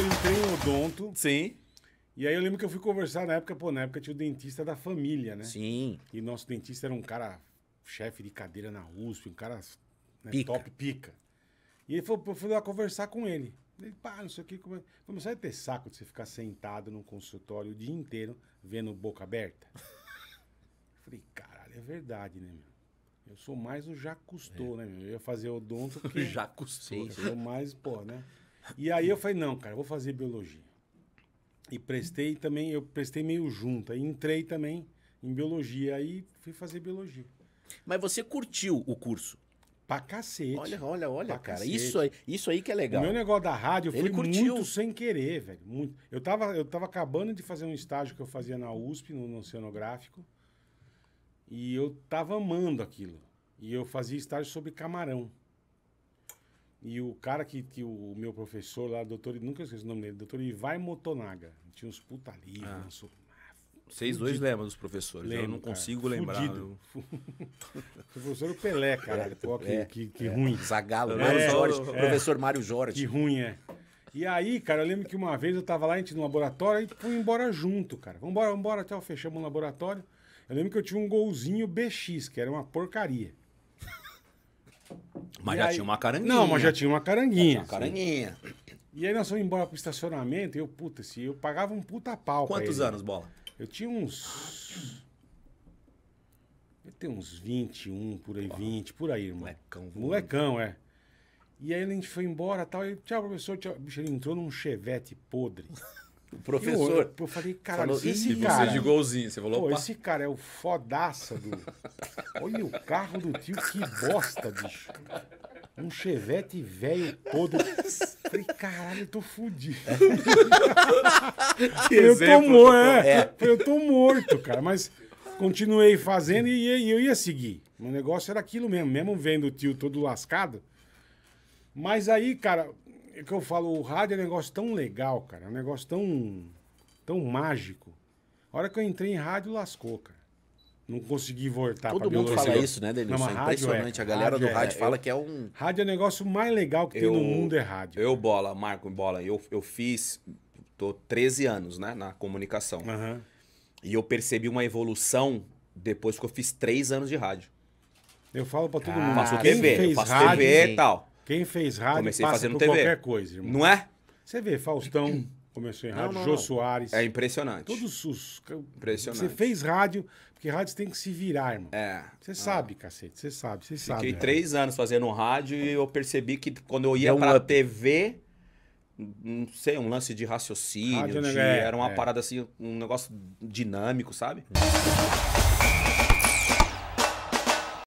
entrei em odonto. Sim. E aí eu lembro que eu fui conversar na época, pô, na época tinha o dentista da família, né? Sim. E nosso dentista era um cara chefe de cadeira na USP, um cara né, pica. top pica. E ele falou, eu fui lá conversar com ele. Ele, pá, não sei o que. Como é? Falei, mas vai ter saco de você ficar sentado num consultório o dia inteiro vendo boca aberta? eu falei, caralho, é verdade, né, meu? Eu sou mais o já custou, é. né, meu? Eu ia fazer odonto que... já custou. Eu sou mais, pô, né? E aí eu falei, não, cara, vou fazer biologia. E prestei também, eu prestei meio junto. Aí entrei também em biologia, aí fui fazer biologia. Mas você curtiu o curso? Pra cacete. Olha, olha, olha, pra cara. Isso aí, isso aí que é legal. O meu negócio da rádio foi muito sem querer, velho. Muito. Eu, tava, eu tava acabando de fazer um estágio que eu fazia na USP, no, no Oceanográfico. E eu tava amando aquilo. E eu fazia estágio sobre camarão. E o cara que, que o meu professor lá, doutor, nunca esqueci o nome dele, doutor Ivai Motonaga. Tinha uns puta livros, ah. uns... Vocês dois lembram dos professores, Lembro, eu não cara. consigo Fudido. lembrar. o professor Pelé, caralho, pô, que, é, que, que ruim. Zagalo, Mário é, Jorge, é. professor Mário Jorge. Que ruim, é. E aí, cara, eu lembro que uma vez eu tava lá, a gente no laboratório, e fui embora junto, cara. Vambora, vambora, até fechamos o laboratório. Eu lembro que eu tinha um golzinho BX, que era uma porcaria. Mas e já aí... tinha uma caranguinha. Não, mas já tinha uma caranguinha. tinha uma caranguinha. E aí nós fomos embora pro estacionamento e eu, puta, se assim, eu pagava um puta pau. Quantos ele, anos, bola? Eu tinha uns. Eu tenho uns 21, por aí, Porra. 20, por aí, irmão. Molecão, voando. Molecão, é. E aí a gente foi embora tal, e tal. Tchau, professor. Tchau. Bicho, ele entrou num chevette podre. O professor. Eu, eu falei, cara, falou, esse cara. Você de golzinho, você falou, pô, opa. esse cara é o fodaça do. Olha o carro do tio, que bosta, bicho. Um chevette velho todo. Falei, caralho, tô fudido. É. Que eu tô morto. Né? É. é. Eu tô morto, cara. Mas continuei fazendo e eu ia seguir. O negócio era aquilo mesmo, mesmo vendo o tio todo lascado. Mas aí, cara, é que eu falo, o rádio é um negócio tão legal, cara. É um negócio tão, tão mágico. A hora que eu entrei em rádio, lascou, cara. Não consegui voltar Todo mundo biologia. fala isso, né, Denilson? Não, é, é impressionante. É. A galera rádio do rádio é. fala eu, que é um. Rádio é o negócio mais legal que eu, tem no mundo, é rádio. Eu, bola, Marco, bola. Eu, eu fiz. Tô 13 anos, né, na comunicação. Uhum. E eu percebi uma evolução depois que eu fiz 3 anos de rádio. Eu falo pra todo ah, mundo. Faço TV, faço rádio, TV e tal. Quem fez rádio, Comecei fazendo TV. qualquer coisa, irmão. Não é? Você vê, Faustão. Começou em rádio. Não, não, Jô não. Soares. É impressionante. Todos os. Impressionante. Você fez rádio, porque rádio tem que se virar, irmão. É. Você ah. sabe, cacete. Você sabe, você sabe. Fiquei três anos fazendo rádio e eu percebi que quando eu ia Deu pra TV, não sei, um lance de raciocínio, rádio, de... É, era uma é. parada assim, um negócio dinâmico, sabe? É.